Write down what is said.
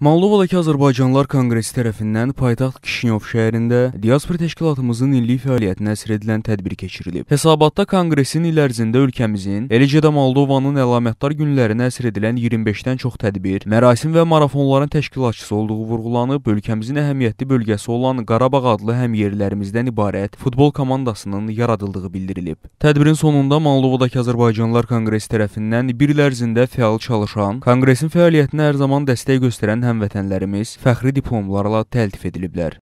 Moldovadakı Azərbaycanlar Konqresi tərəfindən paytaxt Kişinov şəhərində diaspor təşkilatımızın milli fəaliyyətinə əsr edilən tədbir keçirilib. Hesabatda Konqresin il ərzində ölkəmizin, eləcə də Moldovanın əlamətdar günlərinə əsr edilən 25-dən çox tədbir, mərasim və marafonların təşkilatçısı olduğu vurğulanıb, ölkəmizin əhəmiyyətli bölgəsi olan Qarabağ adlı həmyerlilərimizdən ibarət futbol komandasının yaradıldığı bildirilib. Tədbirin sonunda Moldovadakı Azərbaycanlar Konqresi tərəfindən bir il ərzində fəal çalışan, Konqresin fəaliyyətinə hər zaman dəstək göstərən həmvətənlərimiz fəxri diplomlarla təltif ediliblər.